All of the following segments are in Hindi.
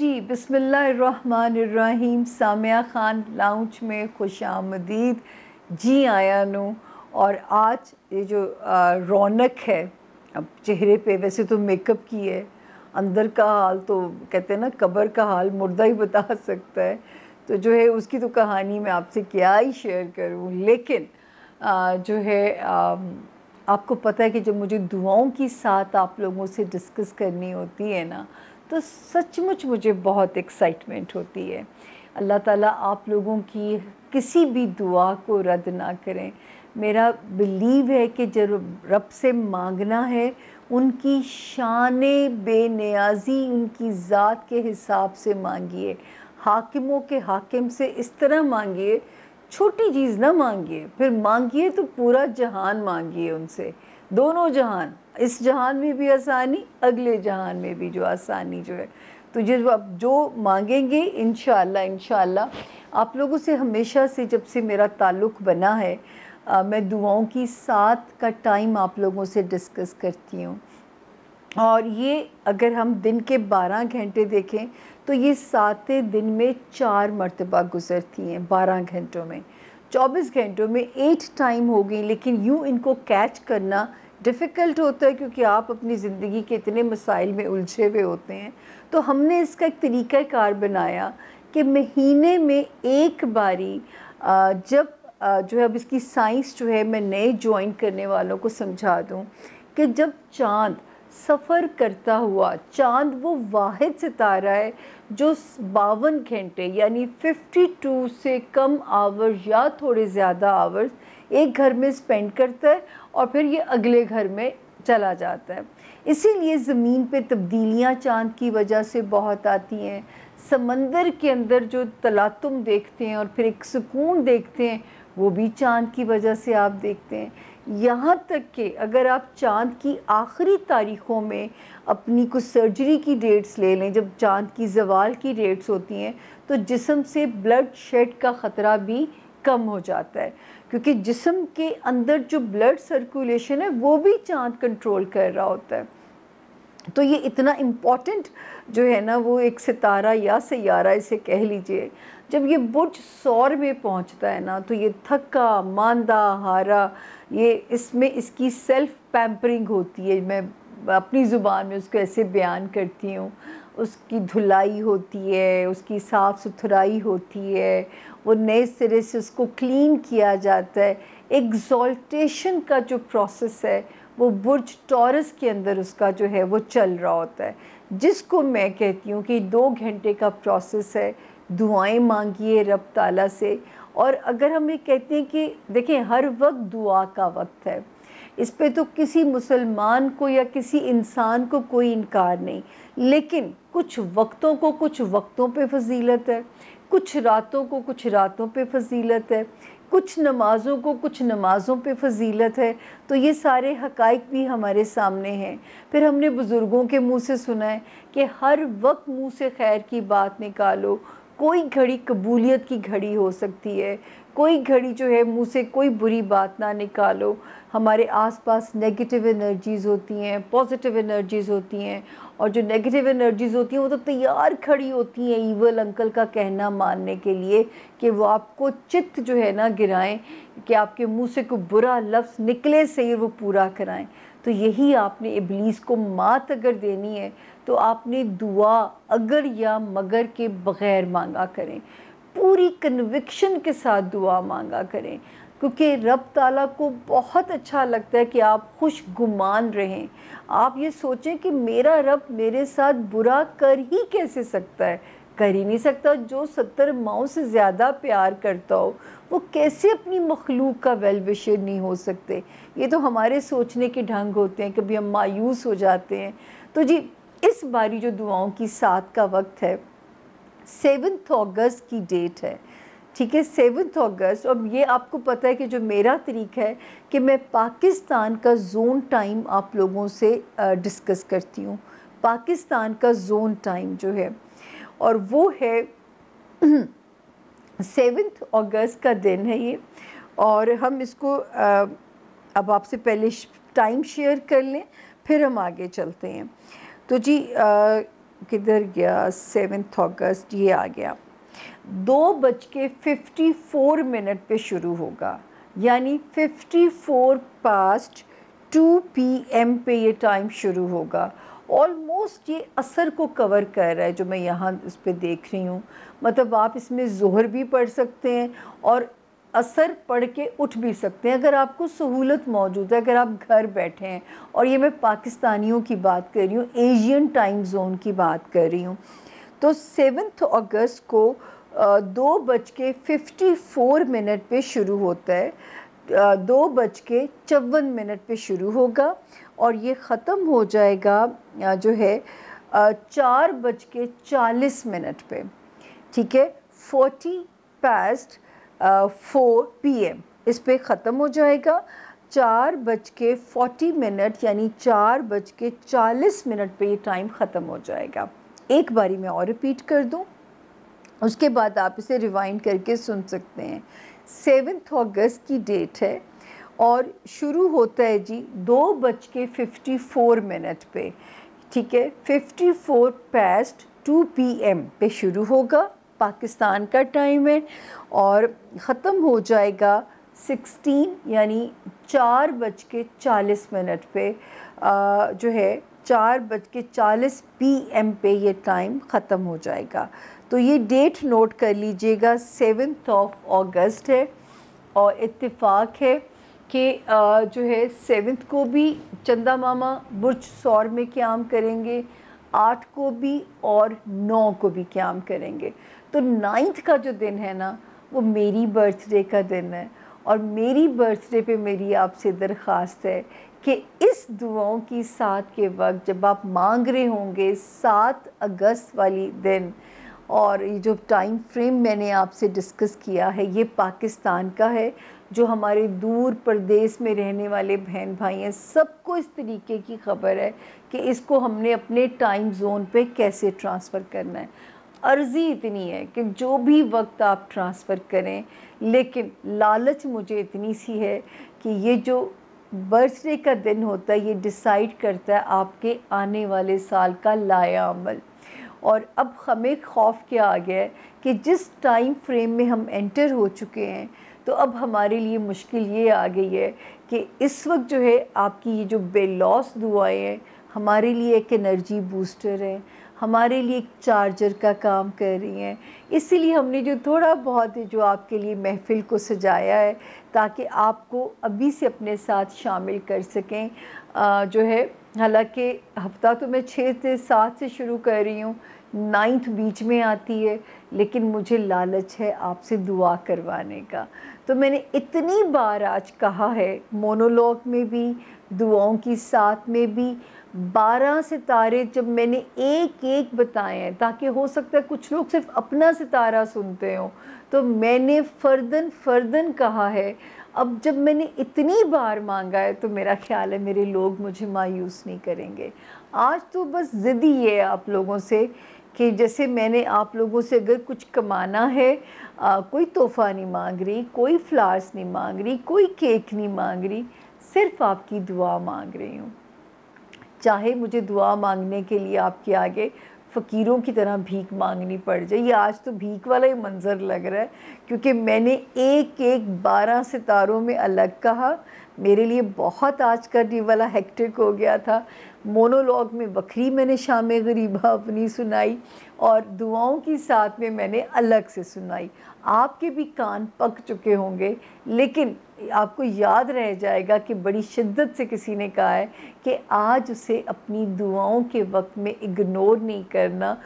जी बिस्मिल्लाहिर्रहमानिर्रहीम सामिया ख़ान लाउंज में खुश आमदीद जी आया नू और आज ये जो रौनक है अब चेहरे पे वैसे तो मेकअप की है अंदर का हाल तो कहते हैं ना कबर का हाल मुर्दा ही बता सकता है तो जो है उसकी तो कहानी मैं आपसे क्या ही शेयर करूं लेकिन आ, जो है आ, आपको पता है कि जब मुझे दुआओं की साथ आप लोगों से डिस्कस करनी होती है ना तो सचमुच मुझे बहुत एक्साइटमेंट होती है अल्लाह ताला आप लोगों की किसी भी दुआ को रद्द ना करें मेरा बिलीव है कि जब रब से मांगना है उनकी शान बेनियाजी उनकी ज़ात के हिसाब से मांगिए हाकिमों के हाकिम से इस तरह मांगिए छोटी चीज़ ना मांगिए फिर मांगिए तो पूरा जहान मांगिए उनसे दोनों जहान इस जहान में भी आसानी अगले जहान में भी जो आसानी जो है तो जिस आप जो मांगेंगे इन शह आप लोगों से हमेशा से जब से मेरा ताल्लुक़ बना है आ, मैं दुआओं की साथ का टाइम आप लोगों से डिस्कस करती हूँ और ये अगर हम दिन के 12 घंटे देखें तो ये सातें दिन में चार मरतबा गुज़रती हैं 12 घंटों में 24 घंटों में एट टाइम हो गई लेकिन यूँ इनको कैच करना डिफ़िकल्ट होता है क्योंकि आप अपनी ज़िंदगी के इतने मसाइल में उलझे हुए होते हैं तो हमने इसका एक तरीक़ाकार बनाया कि महीने में एक बारी जब जो है अब इसकी साइंस जो है मैं नए ज्वाइन करने वालों को समझा दूँ कि जब चाँद सफ़र करता हुआ चांद वो वाद सितारा है जो बावन घंटे यानी 52 से कम आवर्स या थोड़े ज़्यादा आवर्स एक घर में स्पेंड करता है और फिर ये अगले घर में चला जाता है इसीलिए ज़मीन पे तब्दीलियाँ चांद की वजह से बहुत आती हैं समंदर के अंदर जो तलातुम देखते हैं और फिर एक सुकून देखते हैं वो भी चांद की वजह से आप देखते हैं यहाँ तक कि अगर आप चांद की आखिरी तारीख़ों में अपनी कुछ सर्जरी की डेट्स ले लें जब चांद की जवाल की डेट्स होती हैं तो जिसम से ब्लड शेड का ख़तरा भी कम हो जाता है क्योंकि जिसम के अंदर जो ब्लड सर्कुलेशन है वो भी चांद कंट्रोल कर रहा होता है तो ये इतना इम्पॉर्टेंट जो है ना वो एक सितारा या सयारा इसे कह लीजिए जब ये बुर्ज सौर में पहुंचता है ना तो ये थका मांदा हारा ये इसमें इसकी सेल्फ पैम्परिंग होती है मैं अपनी ज़ुबान में उसको ऐसे बयान करती हूँ उसकी धुलाई होती है उसकी साफ़ सुथराई होती है वो नए सिरे से उसको क्लीन किया जाता है एग्जॉल्टेशन का जो प्रोसेस है वो बुर्ज टॉरस के अंदर उसका जो है वो चल रहा होता है जिसको मैं कहती हूँ कि दो घंटे का प्रोसेस है दुआएं मांगिए रब ताला से और अगर हम ये कहते हैं कि देखें हर वक्त दुआ का वक्त है इस पे तो किसी मुसलमान को या किसी इंसान को कोई इनकार नहीं लेकिन कुछ वक्तों को कुछ वक्तों पे फजीलत है कुछ रातों को कुछ रातों पे फजीलत है कुछ नमाज़ों को कुछ नमाज़ों पे फजीलत है तो ये सारे हकाइक भी हमारे सामने हैं फिर हमने बुज़ुर्गों के मुंह से सुना है कि हर वक्त मुंह से खैर की बात निकालो कोई घड़ी कबूलियत की घड़ी हो सकती है कोई घड़ी जो है मुंह से कोई बुरी बात ना निकालो हमारे आसपास नेगेटिव एनर्जीज़ होती हैं पॉजिटिव एनर्जीज़ होती हैं और जो नेगेटिव एनर्जीज़ होती हैं वो तो तैयार खड़ी होती हैं ईवल अंकल का कहना मानने के लिए कि वो आपको चित्त जो है ना गिराएं कि आपके मुंह से कोई बुरा लफ्ज़ निकले से ही वो पूरा कराएं तो यही आपने इबलीस को मात अगर देनी है तो आपने दुआ अगर या मगर के बग़ैर मांगा करें पूरी कन्विक्शन के साथ दुआ मांगा करें क्योंकि रब ताला को बहुत अच्छा लगता है कि आप खुश गुमान रहें आप ये सोचें कि मेरा रब मेरे साथ बुरा कर ही कैसे सकता है कर ही नहीं सकता जो सत्तर माओ से ज़्यादा प्यार करता हो वो कैसे अपनी मखलूक का वेल विशर नहीं हो सकते ये तो हमारे सोचने के ढंग होते हैं कभी हम मायूस हो जाते हैं तो जी इस बारी जो दुआओं की सात का वक्त है सेवन्थ अगस्त की डेट है ठीक है सेवन्थ अगस्त अब ये आपको पता है कि जो मेरा तरीका है कि मैं पाकिस्तान का जोन टाइम आप लोगों से डिस्कस करती हूँ पाकिस्तान का जोन टाइम जो है और वो है सेवेंथ अगस्त का दिन है ये और हम इसको आ, अब आपसे पहले टाइम शेयर कर लें फिर हम आगे चलते हैं तो जी किधर गया सेवेंथ अगस्त ये आ गया दो बज के फिफ्टी फोर मिनट पर शुरू होगा यानी fifty four past two P M पे ये टाइम शुरू होगा ऑलमोस्ट ये असर को कवर कर रहा है जो मैं यहाँ इस पर देख रही हूँ मतलब आप इसमें जोहर भी पढ़ सकते हैं और असर पढ़ के उठ भी सकते हैं अगर आपको सहूलत मौजूद है अगर आप घर बैठे हैं और ये मैं पाकिस्तानियों की बात कर रही हूँ एशियन टाइम जोन की बात कर रही हूँ तो सेवन्थ अगस्त को दो बज के फिफ्टी फोर मिनट पर शुरू होता है दो बज के चौवन मिनट पे शुरू होगा और ये ख़त्म हो जाएगा जो है चार बज के चालीस मिनट पे ठीक है forty past four P M इस पर ख़त्म हो जाएगा चार बज के फोर्टी मिनट यानी चार बज के चालीस मिनट पे ये टाइम ख़त्म हो जाएगा एक बारी मैं और रिपीट कर दूँ उसके बाद आप इसे रिवाइंड करके सुन सकते हैं सेवन्थ अगस्त की डेट है और शुरू होता है जी दो बज के फिफ्टी फोर मिनट पे ठीक है fifty four past two P M पे शुरू होगा पाकिस्तान का टाइम है और ख़त्म हो जाएगा सिक्सटीन यानी चार बज के चालीस मिनट पे जो है चार बज के चालीस पी एम पे ये टाइम ख़त्म हो जाएगा तो ये डेट नोट कर लीजिएगा सेवन्थ ऑफ अगस्त है और इत्तेफाक है कि जो है सेवन्थ को भी चंदा मामा बुर्ज सौर में क्याम करेंगे आठ को भी और नौ को भी क्याम करेंगे तो नाइन्थ का जो दिन है ना वो मेरी बर्थडे का दिन है और मेरी बर्थडे पे मेरी आपसे दरख्वास्त है कि इस दुआओं की साथ के वक्त जब आप मांग रहे होंगे सात अगस्त वाली दिन और ये जो टाइम फ्रेम मैंने आपसे डिस्कस किया है ये पाकिस्तान का है जो हमारे दूर प्रदेश में रहने वाले बहन भाई हैं सबको इस तरीके की खबर है कि इसको हमने अपने टाइम जोन पे कैसे ट्रांसफ़र करना है अर्ज़ी इतनी है कि जो भी वक्त आप ट्रांसफ़र करें लेकिन लालच मुझे इतनी सी है कि ये जो बर्थडे का दिन होता है ये डिसाइड करता है आपके आने वाले साल का लाया अमल और अब हमें खौफ क्या आ गया है कि जिस टाइम फ्रेम में हम एंटर हो चुके हैं तो अब हमारे लिए मुश्किल ये आ गई है कि इस वक्त जो है आपकी ये जो बेलॉस दुआएं हैं हमारे लिए एक एनर्जी बूस्टर है हमारे लिए एक चार्जर का काम कर रही हैं इसीलिए हमने जो थोड़ा बहुत जो आपके लिए महफिल को सजाया है ताकि आपको अभी से अपने साथ शामिल कर सकें आ, जो है हालांकि हफ्ता तो मैं छः से सात से शुरू कर रही हूँ नाइन्थ बीच में आती है लेकिन मुझे लालच है आपसे दुआ करवाने का तो मैंने इतनी बार आज कहा है मोनोलॉग में भी दुआओं की साथ में भी बारह सितारे जब मैंने एक एक बताए हैं ताकि हो सकता है कुछ लोग सिर्फ अपना सितारा सुनते हों तो मैंने फर्दन फर्दन कहा है अब जब मैंने इतनी बार मांगा है तो मेरा ख्याल है मेरे लोग मुझे मायूस नहीं करेंगे आज तो बस ज़िदी है आप लोगों से कि जैसे मैंने आप लोगों से अगर कुछ कमाना है आ, कोई तोहफ़ा नहीं मांग रही कोई फ्लावर्स नहीं मांग रही कोई केक नहीं मांग रही सिर्फ़ आपकी दुआ मांग रही हूँ चाहे मुझे दुआ मांगने के लिए आपके आगे फ़कीरों की तरह भीख मांगनी पड़ जाए ये आज तो भीख वाला ही मंज़र लग रहा है क्योंकि मैंने एक एक बारह सितारों में अलग कहा मेरे लिए बहुत आज का ये वाला हेक्टिक हो गया था मोनोलॉग में बकरी मैंने शाम गरीबा अपनी सुनाई और दुआओं की साथ में मैंने अलग से सुनाई आपके भी कान पक चुके होंगे लेकिन आपको याद रह जाएगा कि बड़ी शिद्दत से किसी ने कहा है कि आज उसे अपनी दुआओं के वक्त में इग्नोर नहीं करना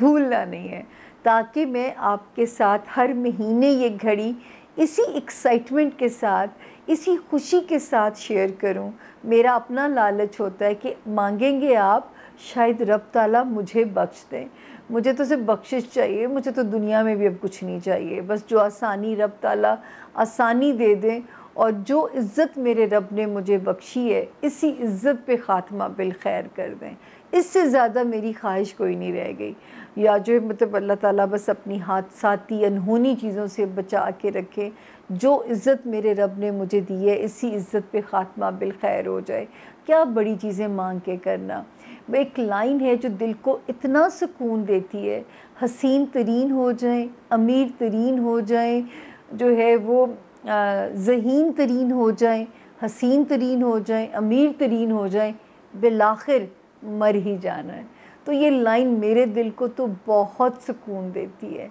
भूलना नहीं है ताकि मैं आपके साथ हर महीने ये घड़ी इसी एक्साइटमेंट के साथ इसी खुशी के साथ शेयर करूं मेरा अपना लालच होता है कि मांगेंगे आप शायद रब ताला मुझे बख्श दें मुझे तो सिर्फ बख्शिश चाहिए मुझे तो दुनिया में भी अब कुछ नहीं चाहिए बस जो आसानी रब ताला आसानी दे दें और जो इज़्ज़त मेरे रब ने मुझे बख्शी है इसी इज़्ज़त पे ख़ात्मा बिल खैर कर दें इससे ज़्यादा मेरी ख्वाहिश कोई नहीं रह गई या जो मतलब अल्लाह ताला बस अपनी हाथ साथी अनहोनी चीज़ों से बचा के रखे जो इज़्ज़त मेरे रब ने मुझे दी है इसी इज़्ज़त पे ख़ात्मा बिलखैर हो जाए क्या बड़ी चीज़ें मांग के करना एक लाइन है जो दिल को इतना सुकून देती है हसीन तरीन हो जाए अमीर तरीन हो जाए जो है वो जहीन तरीन हो जाए हसीन तरीन हो जाए अमीर तरीन हो जाए बिलाखिर मर ही जाना है तो ये लाइन मेरे दिल को तो बहुत सुकून देती है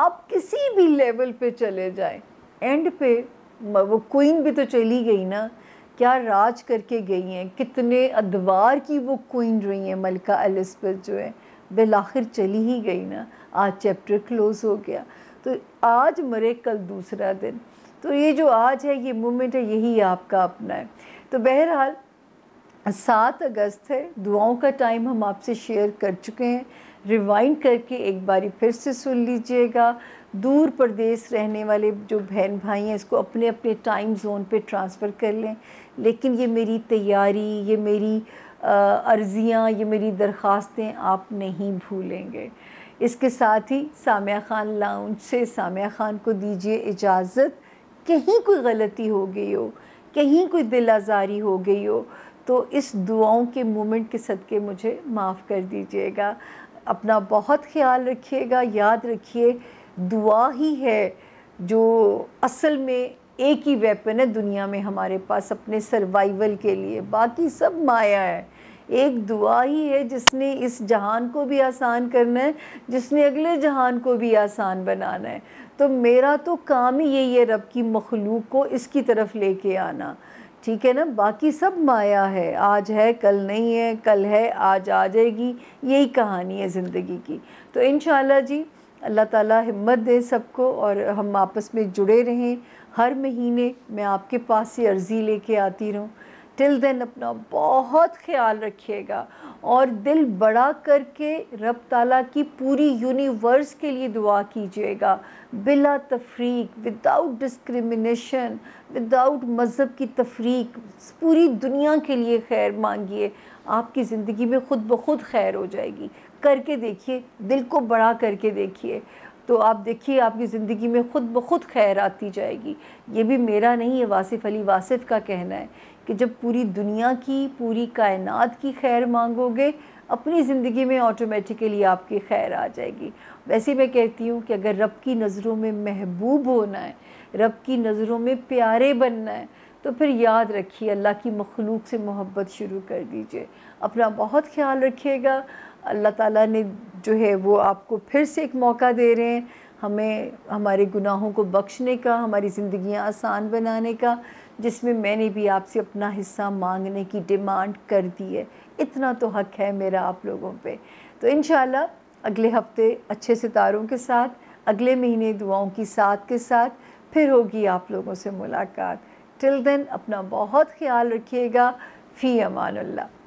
आप किसी भी लेवल पे चले जाए एंड पे वो क्वीन भी तो चली गई ना क्या राज करके गई हैं कितने अदवार की वो क्वीन रही हैं मलका एलिसबेथ जो है बिल आखिर चली ही गई ना आज चैप्टर क्लोज़ हो गया तो आज मरे कल दूसरा दिन तो ये जो आज है ये मोमेंट है यही आपका अपना है तो बहरहाल सात अगस्त है दुआओं का टाइम हम आपसे शेयर कर चुके हैं रिवाइंड करके एक बारी फिर से सुन लीजिएगा दूर प्रदेश रहने वाले जो बहन भाई हैं इसको अपने अपने टाइम जोन पे ट्रांसफ़र कर लें लेकिन ये मेरी तैयारी ये मेरी अर्ज़ियाँ ये मेरी दरख्वास्तें आप नहीं भूलेंगे इसके साथ ही सामिया ख़ान लाउंज से सामिया ख़ान को दीजिए इजाज़त कहीं कोई गलती हो गई हो कहीं कोई दिल आज़ारी हो गई हो तो इस दुआओं के मोमेंट के सदक़े मुझे माफ़ कर दीजिएगा अपना बहुत ख्याल रखिएगा याद रखिए दुआ ही है जो असल में एक ही वेपन है दुनिया में हमारे पास अपने सर्वाइवल के लिए बाकी सब माया है एक दुआ ही है जिसने इस जहान को भी आसान करना है जिसने अगले जहान को भी आसान बनाना है तो मेरा तो काम ही यही है रब की मखलूक को इसकी तरफ लेके आना ठीक है ना बाकी सब माया है आज है कल नहीं है कल है आज आ जाएगी यही कहानी है ज़िंदगी की तो इन जी अल्लाह ताला हिम्मत दे सबको और हम आपस में जुड़े रहें हर महीने मैं आपके पास से अर्ज़ी लेके आती रहूँ टिल देन अपना बहुत ख्याल रखिएगा और दिल बड़ा करके रब ताला की पूरी यूनिवर्स के लिए दुआ कीजिएगा बिला तफरीक विदाउट डिस्क्रिमिनेशन विदाउट मज़हब की तफरीक पूरी दुनिया के लिए खैर मांगिए आपकी ज़िंदगी में ख़ुद ब खुद खैर हो जाएगी करके देखिए दिल को बड़ा करके देखिए तो आप देखिए आपकी ज़िंदगी में ख़ुद ब खुद खैर आती जाएगी ये भी मेरा नहीं है वासिफ़ अली वासिफ़ का कहना है कि जब पूरी दुनिया की पूरी कायनात की खैर मांगोगे अपनी ज़िंदगी में ऑटोमेटिकली आपकी खैर आ जाएगी वैसे मैं कहती हूँ कि अगर रब की नज़रों में महबूब होना है रब की नज़रों में प्यारे बनना है तो फिर याद रखिए अल्लाह की मखलूक से मोहब्बत शुरू कर दीजिए अपना बहुत ख्याल रखिएगा अल्लाह ताला ने जो है वो आपको फिर से एक मौका दे रहे हैं हमें हमारे गुनाहों को बख्शने का हमारी ज़िंदियाँ आसान बनाने का जिसमें मैंने भी आपसे अपना हिस्सा मांगने की डिमांड कर दी है इतना तो हक है मेरा आप लोगों पे तो इन अगले हफ्ते अच्छे सितारों के साथ अगले महीने दुआओं की साथ के साथ फिर होगी आप लोगों से मुलाकात टिल देन अपना बहुत ख्याल रखिएगा फ़ी अमानुल्ला